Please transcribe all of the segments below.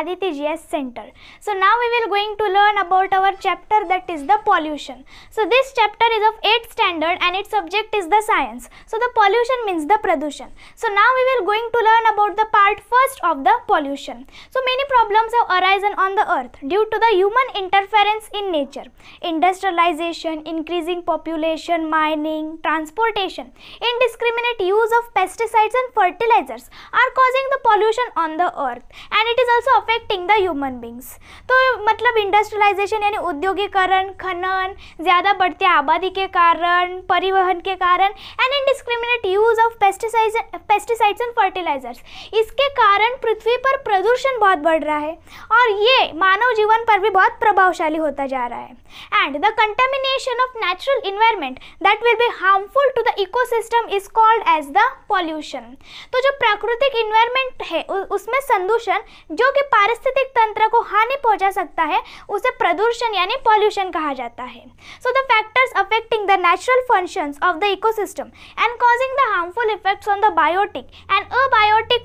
Aditi GS Center. So now we will going to learn about our chapter that is the pollution. So this chapter is of 8th standard and its subject is the science. So the pollution means the production. So now we will going to learn about the part first of the pollution. So many problems have arisen on the earth due to the human interference in nature. Industrialization, increasing population, mining, transportation, indiscriminate use of pesticides and fertilizers are causing the pollution on the earth and it is also affecting the human beings तो मतलब industrialisation यानी उद्योगीकरण खनन ज़्यादा बढ़ती आबादी के कारण परिवहन के कारण and indiscriminate use of pesticide pesticides and fertilizers इसके कारण पृथ्वी पर प्रदूषण बहुत बढ़ रहा है और ये मानव जीवन पर भी बहुत प्रभावशाली होता जा रहा है and the contamination of natural environment that will be harmful to the eco system is called as the pollution तो जो प्राकृतिक इन्वायरमेंट है उसमें संदूषण जो कि पारिस्थितिक तंत्र को हानि पहुंचा सकता है उसे प्रदूषण यानी पॉल्यूशन कहा जाता है so the factors affecting the natural functions of the ecosystem and causing the harmful effects on the biotic and abiotic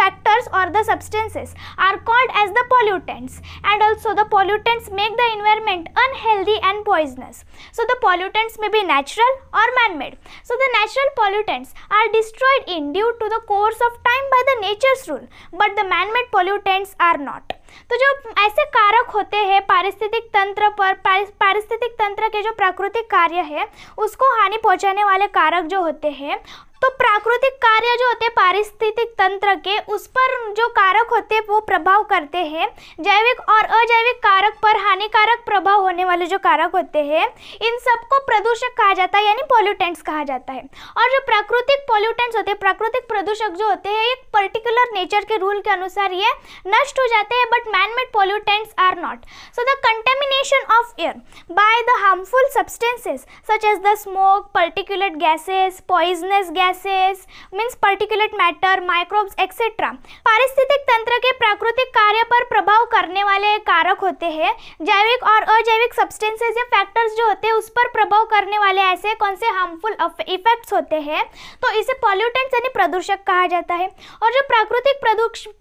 factors और the substances are called as the pollutants and also the pollutants make the environment unhealthy and poisonous. So the pollutants may be natural or man-made. So the natural pollutants are destroyed in due to the course of time by the nature's rule but the man-made pollutants are are not तो जो ऐसे कारक होते हैं पारिस्थितिक तंत्र पर पारिस्थितिक तंत्र के जो प्राकृतिक कार्य है उसको हानि पहुंचाने वाले कारक जो होते हैं तो प्राकृतिक कार्य जो होते हैं पारिस्थितिक तंत्र के उस पर जो कारक होते हैं वो प्रभाव करते हैं जैविक और अजैविक कारक पर हानिकारक प्रभाव होने वाले जो कारक होते हैं इन सबको प्रदूषक कहा जाता है यानी पॉल्यूटेंट्स कहा जाता है और जो प्राकृतिक पॉल्यूटेंट्स होते हैं प्राकृतिक प्रदूषक जो होते हैं एक पर्टिकुलर नेचर के रूल के अनुसार ये नष्ट हो जाते हैं but man made pollutants are not so the contamination of air by the harmful substances such as the smoke particular gases poisonous gas gases means particulate matter microbes etcetera पारिस्थितिक तंत्र के प्राकृतिक कार्य पर प्रभाव करने वाले कारक होते हैं जैविक और अजैविक सब्सटेंसेज या फैक्टर्स जो होते हैं उस पर प्रभाव करने वाले ऐसे कौन से हार्मफुल इफेक्ट्स होते हैं तो इसे पॉल्यूटेंट्स यानी प्रदूषक कहा जाता है और जो प्राकृतिक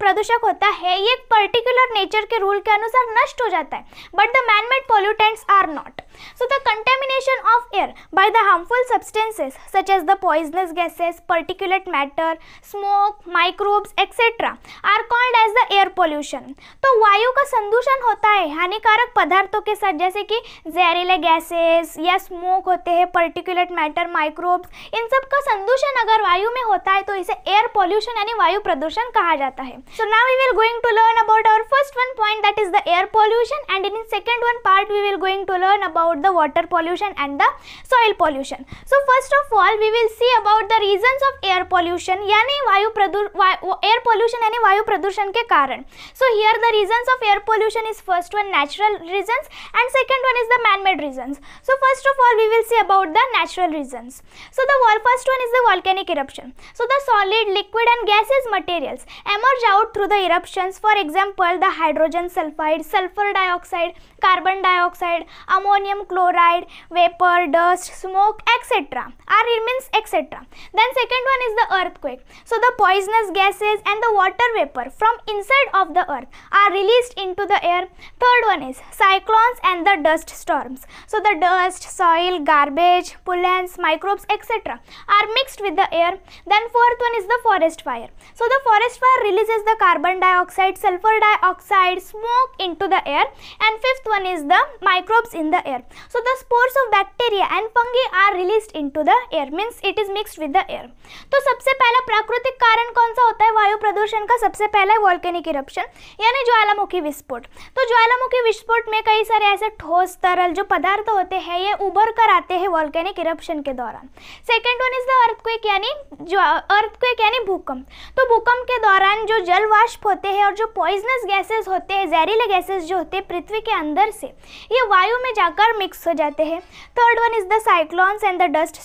प्रदूषक होता है ये एक पर्टिकुलर नेचर के रूल के अनुसार नष्ट हो जाता है but the manmade pollutants are not so the contamination air by the harmful substances such as the poisonous gases, particulate matter, smoke, microbes etc. are called as the air pollution. तो वायु का संदूषण होता है हानिकारक पदार्थों के साथ जैसे कि जहरीले गैसेस या स्मोक होते हैं पर्टिकुलेट मैटर माइक्रोब्स इन सब का संदूषण अगर वायु में होता है तो इसे एयर पॉल्यूशन यानी वायु प्रदूषण कहा जाता है so now we will going to learn about our first one point that is the air pollution and in second one part we will going to learn about the water pollution and the soil pollution so first of all we will see about the reasons of air pollution यानी वायु प्रदूषण air pollution यानी वायु प्रदूषण के कारण so here the reasons of air pollution is first one natural reasons and second one is the man made reasons so first of all we will see about the natural reasons so the first one is the volcanic eruption so the solid liquid and gaseous materials emerge out through the eruptions for example the hydrogen sulfide sulfur dioxide carbon dioxide, ammonium chloride, vapor, dust, smoke, etc. Are remains etc. Then second one is the earthquake. So the poisonous gases and the water vapor from inside of the earth are released into the air. Third one is cyclones and the dust storms. So the dust, soil, garbage, pollens, microbes, etc. are mixed with the air. Then fourth one is the forest fire. So the forest fire releases the carbon dioxide, sulfur dioxide, smoke into the air. And fifth one is the microbes in the air. So the spores of bacteria and fungi are released into the air means it is mixed with the air. तो सबसे पहला प्राकृतिक कारण कौन सा होता है वायु प्रदूषण का सबसे पहला है वॉल्केनिक इरप्शन यानी ज्वालामुखी विस्फोट तो ज्वालामुखी विस्फोट में कई सारे ऐसे ठोस तरल जो पदार्थ होते हैं ये उभर कर आते हैं वॉल्केनिक इरप्शन के दौरान second one is the earthquake यानी अर्थक्वेक यानी भूकंप तो भूकंप के दौरान जो जल वाष्प होते हैं और जो पॉइजनस गैसेज होते हैं जहरीले गैसेज जो होते हैं पृथ्वी के अंदर अंदर से ये वायु में जाकर मिक्स हो जाते हैं third one is the cyclones and the dust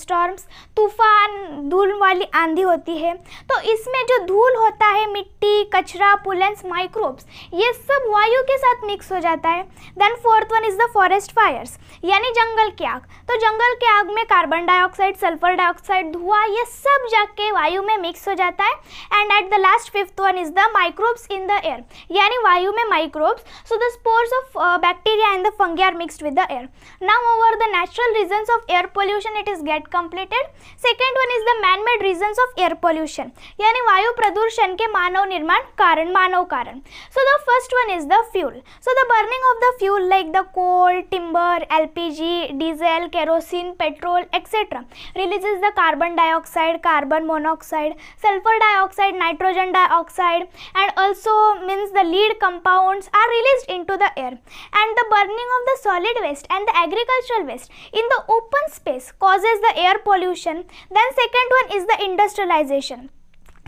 storms तूफान धूल वाली आंधी होती है तो इसमें जो धूल होता है मिट्टी कचरा पुलेंस माइक्रोब्स ये सब वायु के साथ मिक्स हो जाता है then fourth one is the forest fires यानी जंगल की आग तो जंगल की आग में कार्बन डाइऑक्साइड सल्फर डाइऑक्साइड धुआं ये सब जाके वायु में मिक्स हो जाता है and at the last fifth one is the microbes in the air यानी वायु में microbes so the spores of uh, bacteria and the fungi are mixed with the air. Now over the natural reasons of air pollution it is get completed. Second one is the man-made reasons of air pollution यानी वायु प्रदूषण के मानव निर्माण कारण मानव कारण. So the first one is the fuel. So the burning of the fuel like the coal, timber, LPG, diesel, kerosene, petrol etc. releases the carbon dioxide, carbon monoxide, sulfur dioxide, nitrogen dioxide and also means the lead compounds are released into the air and the burning of the solid waste and the agricultural waste in the open space causes the air pollution. Then second one is the industrialization.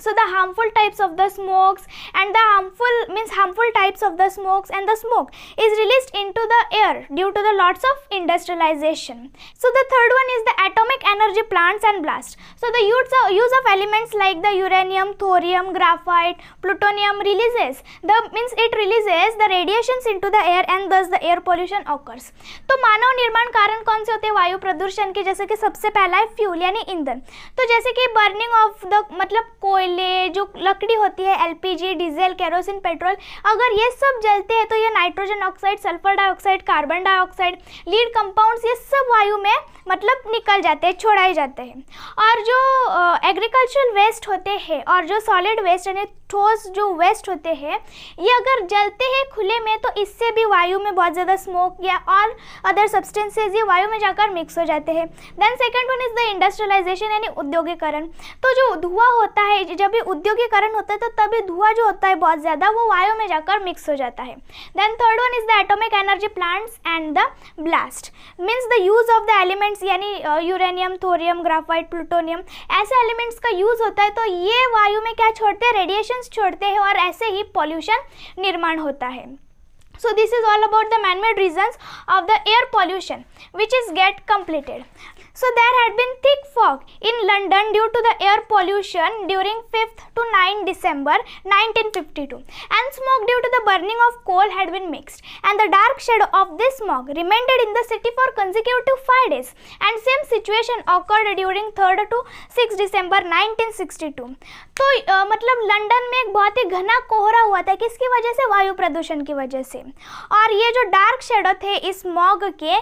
so the harmful types of the smokes and the harmful means harmful types of the smokes and the smoke is released into the air due to the lots of industrialization so the third one is the atomic energy plants and blast so the use of, use of elements like the uranium thorium graphite plutonium releases the means it releases the radiations into the air and thus the air pollution occurs तो मानव निर्माण कारण कौन से होते हैं वायु प्रदूषण के जैसे कि सबसे पहला है फ्यूल यानी ईंधन तो jaise ki burning of the matlab coal कोयले जो लकड़ी होती है एलपीजी डीजल केरोसिन पेट्रोल अगर ये सब जलते हैं तो ये nitrogen oxide sulphur dioxide carbon dioxide lead compounds ये सब वायु में मतलब निकल जाते हैं छोड़ाए जाते हैं और जो एग्रीकल्चरल वेस्ट होते हैं और जो सॉलिड वेस्ट यानी ठोस जो वेस्ट होते हैं ये अगर जलते हैं खुले में तो इससे भी वायु में बहुत ज़्यादा स्मोक या और अदर सब्सटेंसेज ये वायु में जाकर मिक्स हो जाते हैं then second one is the industrialization यानी उद्योगीकरण तो जो धुआं होता है जब भी उद्योगीकरण होता है तो तभी धुआं जो होता है बहुत ज़्यादा वो वायु में जाकर मिक्स हो जाता है then third one is the atomic energy plants and the blast means the use of the elements यानी यूरेनियम थोरियम ग्राफाइट प्लूटोनियम ऐसे एलिमेंट्स का यूज़ होता है तो ये वायु में क्या छोड़ते हैं रेडिएशंस छोड़ते हैं और ऐसे ही पॉल्यूशन निर्माण होता है so this is all about the man made reasons of the air pollution which is get completed So there had been thick fog in London due to the air pollution during 5th to 9 December 1952 and smoke due to the burning of coal had been mixed and the dark shadow of this smog remained in the city for consecutive 5 days and same situation occurred during 3rd to 6 December 1962 तो आ, मतलब London में एक बहुत ही घना कोहरा हुआ था किसकी वजह से वायु प्रदूषण की वजह से और ये जो डार्क शेडो थे इस मॉग के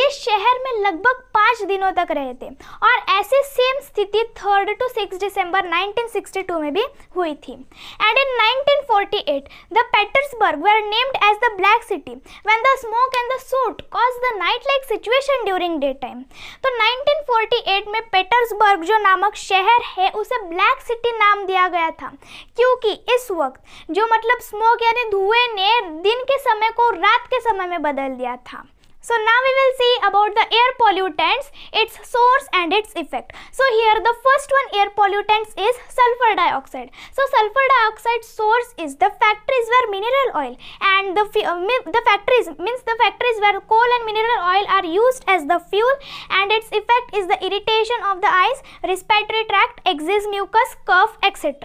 ये शहर में लगभग पाँच दिनों तक तक रहे थे और ऐसे सेम स्थिति थर्ड टू सिक्स दिसंबर 1962 में भी हुई थी and in 1948 the Petersburg were named as the black city when the smoke and the soot cause the night like situation during day time तो 1948 में पेटर्सबर्ग जो नामक शहर है उसे ब्लैक सिटी नाम दिया गया था क्योंकि इस वक्त जो मतलब स्मोक यानी धुएं ने दिन के समय को रात के समय में बदल दिया था So now we will see about the air pollutants, its source and its effect. So here the first one air pollutants is sulfur dioxide. So sulfur dioxide source is the factories where mineral oil and the, uh, the factories means the factories where coal and mineral oil are used as the fuel and its effect is the irritation of the eyes, respiratory tract, exes, mucus, cough etc.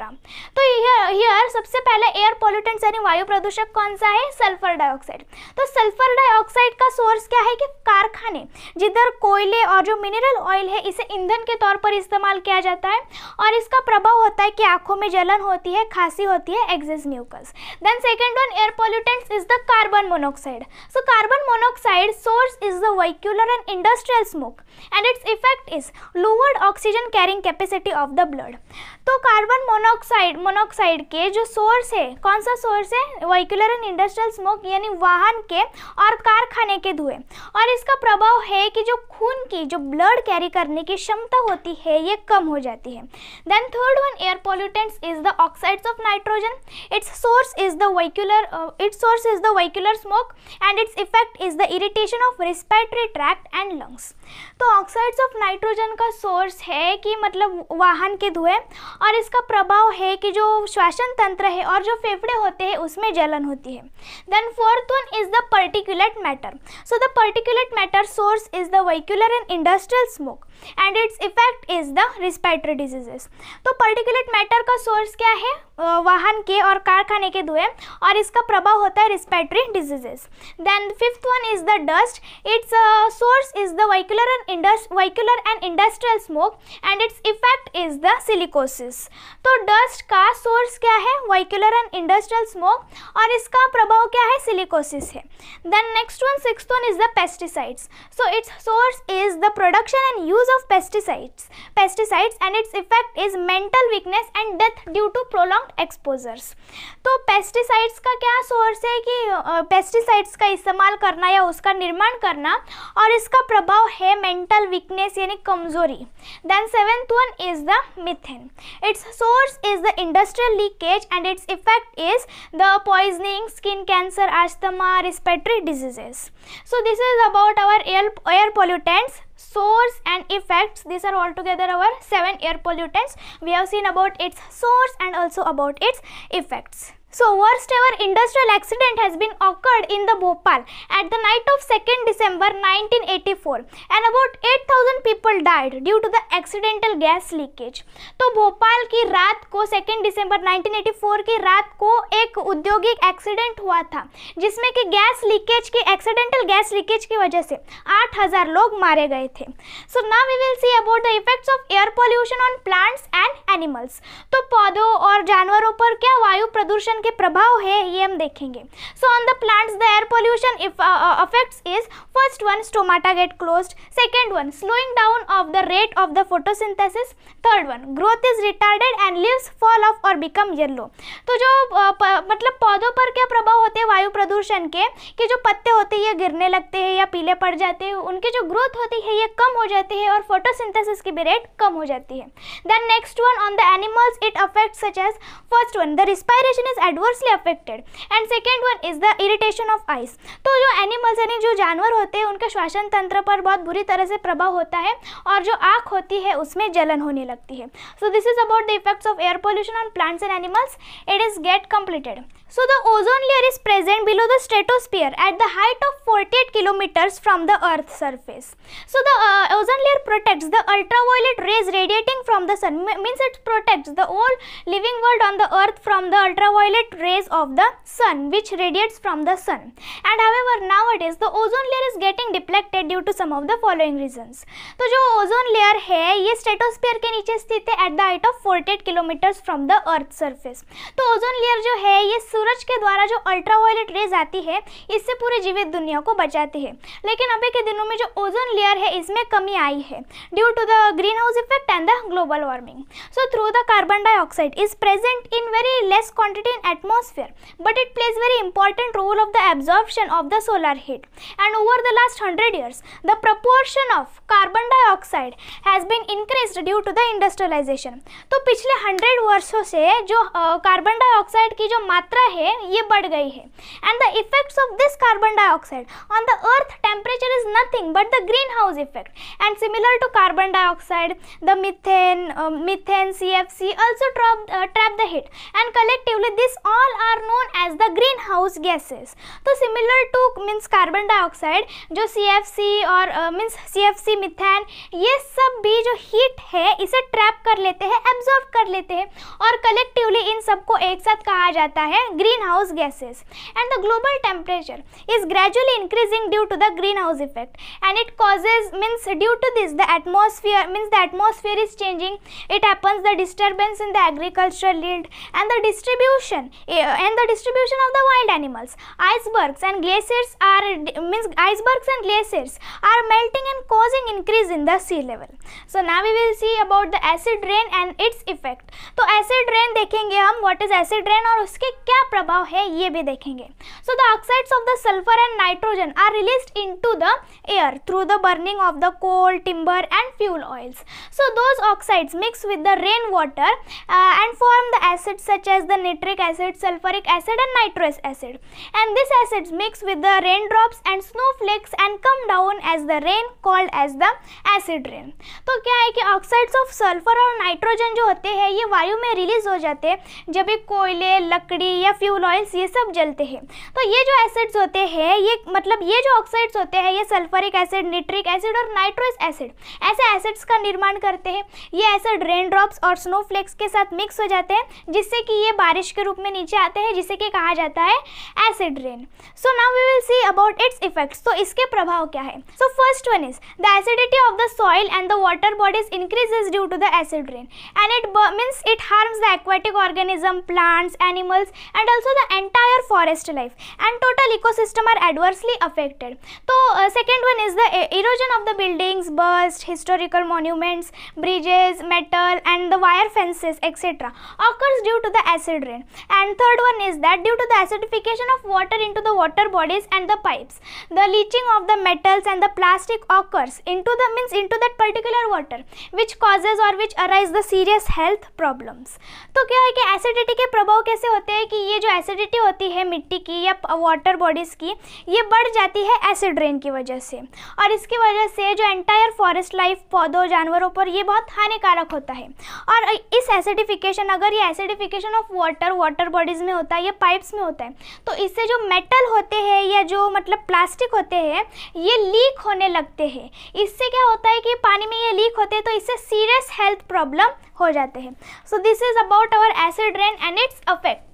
So here, here सबसे पहले air pollutants यानी वायु प्रदूषक कौन सा है sulfur dioxide. तो sulfur dioxide का सोर्स क्या है कि कारखाने जिधर कोयले और जो मिनरल ऑयल है इसे ईंधन के तौर पर इस्तेमाल किया जाता है और इसका प्रभाव होता है कि आंखों में जलन होती है खांसी होती है excess mucus then second one air pollutant is the carbon monoxide so carbon monoxide source is the vehicular and industrial smoke and its effect is lowered oxygen carrying capacity of the blood तो carbon monoxide monoxide के जो source है कौन सा source है vehicular and industrial smoke यानी वाहन के और कारखाने के धुएं और इसका प्रभाव है कि जो खून की जो ब्लड कैरी करने की क्षमता होती है ये कम हो जाती है then third one air pollutants is the oxides of nitrogen its source is the vehicular its source is the vehicular smoke and its effect is the irritation of respiratory tract and lungs तो तो oxides of nitrogen का source है कि मतलब वाहन के धुएं और इसका प्रभाव है कि जो श्वासन तंत्र है और जो फेफड़े होते हैं उसमें जलन होती है then fourth one is the particulate matter so the particulate matter source is the vehicular and industrial smoke and its effect is the respiratory diseases तो पर्टिकुलेट मैटर का सोर्स क्या है वाहन के और कारखाने के धुएं और इसका प्रभाव होता है respiratory diseases then fifth one is the dust its source is the vehicular and indust and industrial smoke and its effect is the silicosis तो डस्ट का सोर्स क्या है वाइकुलर एंड इंडस्ट्रियल स्मोक और इसका प्रभाव क्या है सिलिकोसिस है then next one six one is the pesticides so its source is the production and use use of pesticides pesticides and its effect is mental weakness and death due to prolonged exposures तो pesticides का क्या source है कि pesticides का इस्तेमाल करना या उसका निर्माण करना और इसका प्रभाव है mental weakness यानी कमजोरी then seventh one is the methane its source is the industrial leakage and its effect is the poisoning skin cancer asthma respiratory diseases so this is about our air, air pollutants source and effects these are altogether our seven air pollutants we have seen about its source and also about its effects So worst ever industrial accident has been occurred in the Bhopal at the night of 2nd December 1984 and about 8000 people died due to the accidental gas leakage. तो भोपाल की रात को 2nd दिसंबर 1984 की रात को एक औद्योगिक accident हुआ था जिसमें कि गैस लीकेज के एक्सीडेंटल गैस लीकेज की वजह से 8000 लोग मारे गए थे so now we will see about the effects of air pollution on plants and animals तो पौधों और जानवरों पर क्या वायु प्रदूषण के प्रभाव है ये हम देखेंगे so on the plants the air pollution affects is first one stomata get close second one slowing down of the rate of the photosynthesis third one growth is retarded and leaves fall off और become yellow तो जो uh, प, मतलब पौधों पर क्या प्रभाव होते हैं वायु प्रदूषण के कि जो पत्ते होते हैं ये गिरने लगते हैं या पीले पड़ जाते हैं उनकी जो ग्रोथ होती है ये कम हो जाती है और फोटोसिंथेसिस की भी रेट कम हो जाती है then next one on the animals it affect such as first one the respiration is ad adversely affected and second one is the irritation of eyes तो जो एनिमल्स यानी जो जानवर होते हैं उनके श्वासन तंत्र पर बहुत बुरी तरह से प्रभाव होता है और जो आँख होती है उसमें जलन होने लगती है so this is about the effects of air pollution on plants and animals it is get completed so the ozone layer is present below the stratosphere at the height of forty eight kilometres from the earth surface so the ozone layer protects the ultraviolet rays radiating from the sun means its protects the all living world on the earth from the ultraviolet ultraviolet rays of the sun which radiates from the sun. And however nowadays the ozone layer is getting depleted due to some of the following reasons. तो जो ozone layer है ये stratosphere के नीचे स्थित है at the height of 48 kilometres from the earth surface तो ozone layer जो है ये सूरज के द्वारा जो अल्ट्रावायलेट रेज आती है इससे पूरी जीवित दुनिया को बचाती है लेकिन अभी के दिनों में जो ओजोन लेयर है इसमें कमी आई है due to the green house effect and the global warming so through the carbon dioxide is present in very less quantity atmosphere but it plays very important role of the absorption of the solar heat and over the last 100 years the proportion of carbon dioxide has been increased due to the industrialization to pichle 100 वर्षों से जो carbon dioxide ki jo matra hai ye badh gayi hai and the effects of this carbon dioxide on the earth temperature is nothing but the greenhouse effect and similar to carbon dioxide the methane uh, methane cfc also trap uh, trap the heat and collectively this all are known as the green house gases. तो similar to means carbon dioxide जो C F C और means C F C मिथैन ये सब भी जो heat है इसे trap कर लेते हैं एब्जॉर्व कर लेते हैं और कलेक्टिवली इन सबको एक साथ कहा जाता है green house gases and the global temperature is gradually increasing due to the green house effect and it causes means due to this the atmosphere means the atmosphere is changing it happens the disturbance in the agriculture yield and the distribution and the distribution of the wild animals. Icebergs and glaciers are means icebergs and glaciers are melting and causing increase in the sea level. So now we will see about the acid rain and its effect. So acid rain, देखेंगे हम what is acid rain rain और उसके क्या प्रभाव है ये भी देखेंगे So the oxides of the sulfur and nitrogen are released into the air through the burning of the coal, timber and fuel oils. So those oxides mix with the rain water uh, and form the acids such as the nitric acid acid sulphuric acid and acid acid and this acid mix with the rain the and snow flakes and come down as the rain called as the acid rain तो क्या है कि oxides of sulphur और nitrogen जो होते हैं ये वायु में रिलीज हो जाते हैं जब ये कोयले लकड़ी या फ्यूल ऑयल्स ये सब जलते हैं तो ये जो एसिड्स होते हैं ये मतलब ये जो ऑक्साइड्स होते हैं ये सल्फरिक एसिड न्यूट्रिक एसिड और नाइट्रोस एसिड ऐसे एसिड्स का निर्माण करते हैं ये एसिड रेन ड्रॉप्स और स्नो फ्लेक्स के साथ मिक्स हो जाते हैं जिससे कि ये बारिश के रूप में में नीचे आते हैं जिसे कि कहा जाता है acid rain so now we will see about its effects तो इसके प्रभाव क्या है so first one is the acidity of the soil and the water bodies increase due to the acid rain and it means it harms the aquatic organism plants animals and also the entire forest life and total eco are adversely affected तो second one is the erosion of the buildings bast historical monuments bridges metal and the wire fences etcetera occurs due to the acid rain and third one is that due to the acidification of water into the water bodies and the pipes the leaching of the metals and the plastic occurs into the means into that particular water which causes or which arise the serious health problems to kya hai ki acidity ke prabhav kaise hote hai ki ye jo acidity hoti hai mitti ki ya water bodies ki ye badh jati hai acid rain ki wajah se aur iski wajah se jo entire forest life पौधों janwaron par ye bahut hanikarak hota hai aur is acidification agar ye acidification of water water water bodies में होता है या pipes में होता है तो इससे जो मेटल होते हैं या जो मतलब प्लास्टिक होते हैं ये लीक होने लगते हैं इससे क्या होता है कि पानी में ये लीक होते हैं तो इससे सीरियस हेल्थ प्रॉब्लम हो जाते हैं so this is about our acid rain and its affect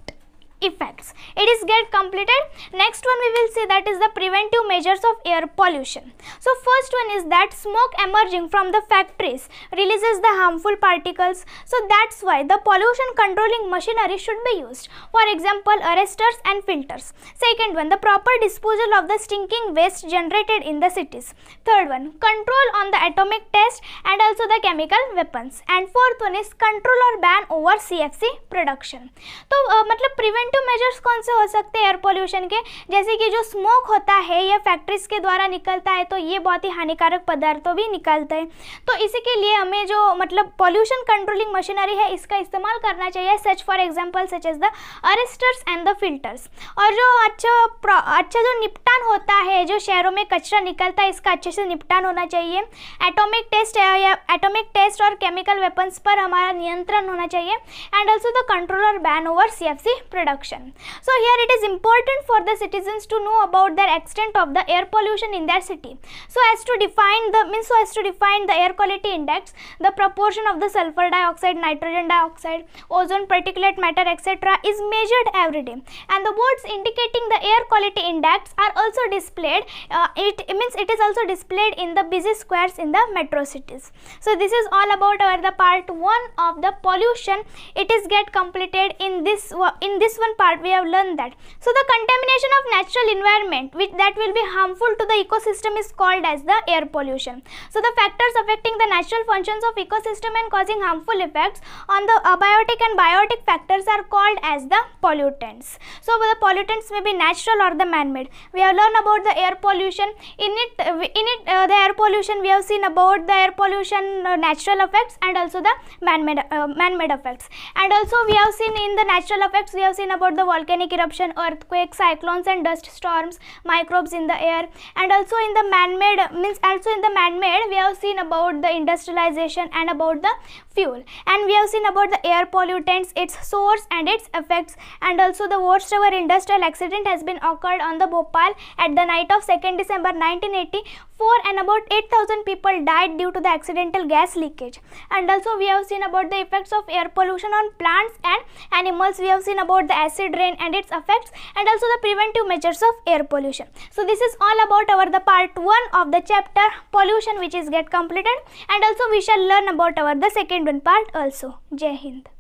effects. It is get completed. Next one we will see that is the preventive measures of air pollution. So first one is that smoke emerging from the factories releases the harmful particles. So that's why the pollution controlling machinery should be used. For example, arresters and filters. Second one, the proper disposal of the stinking waste generated in the cities. Third one, control on the atomic test and also the chemical weapons. And fourth one is control or ban over CFC production. So, uh, मतलब prevent preventive measures कौन से हो सकते हैं air pollution के जैसे कि जो स्मोक होता है या फैक्ट्रीज के द्वारा निकलता है तो ये बहुत ही हानिकारक पदार्थों भी निकलते हैं तो इसी के लिए हमें जो मतलब पॉल्यूशन कंट्रोलिंग मशीनरी है इसका इस्तेमाल करना चाहिए such for example such as the arresters and the filters और जो अच्छा अच्छा जो निपटान होता है जो शहरों में कचरा निकलता है इसका अच्छे से निपटान होना चाहिए एटोमिक टेस्ट या एटोमिक टेस्ट और केमिकल वेपन्स पर हमारा नियंत्रण होना चाहिए एंड ऑल्सो द कंट्रोल और ban over sea product production. So here it is important for the citizens to know about their extent of the air pollution in their city. So as to define the means so as to define the air quality index, the proportion of the sulfur dioxide, nitrogen dioxide, ozone particulate matter etc is measured every day and the words indicating the air quality index are also displayed uh, it, it means it is also displayed in the busy squares in the metro cities. So this is all about our the part 1 of the pollution it is get completed in this in this one part we have learned that. So the contamination of natural environment which that will be harmful to the ecosystem is called as the air pollution. So the factors affecting the natural functions of ecosystem and causing harmful effects on the abiotic and biotic factors are called as the pollutants. So the pollutants may be natural or the man-made. We have learned about the air pollution. In it, in it uh, the air pollution we have seen about the air pollution uh, natural effects and also the man-made uh, man-made effects. And also we have seen in the natural effects we have seen about about the volcanic eruption, earthquakes, cyclones and dust storms, microbes in the air and also in the man-made means also in the man-made we have seen about the industrialization and about the fuel and we have seen about the air pollutants, its source and its effects and also the worst ever industrial accident has been occurred on the Bhopal at the night of 2nd December 1984 and about 8000 people died due to the accidental gas leakage and also we have seen about the effects of air pollution on plants and animals we have seen about the acid rain and its effects and also the preventive measures of air pollution. So this is all about our the part 1 of the chapter pollution which is get completed and also we shall learn about our the second one part also. Jai Hind.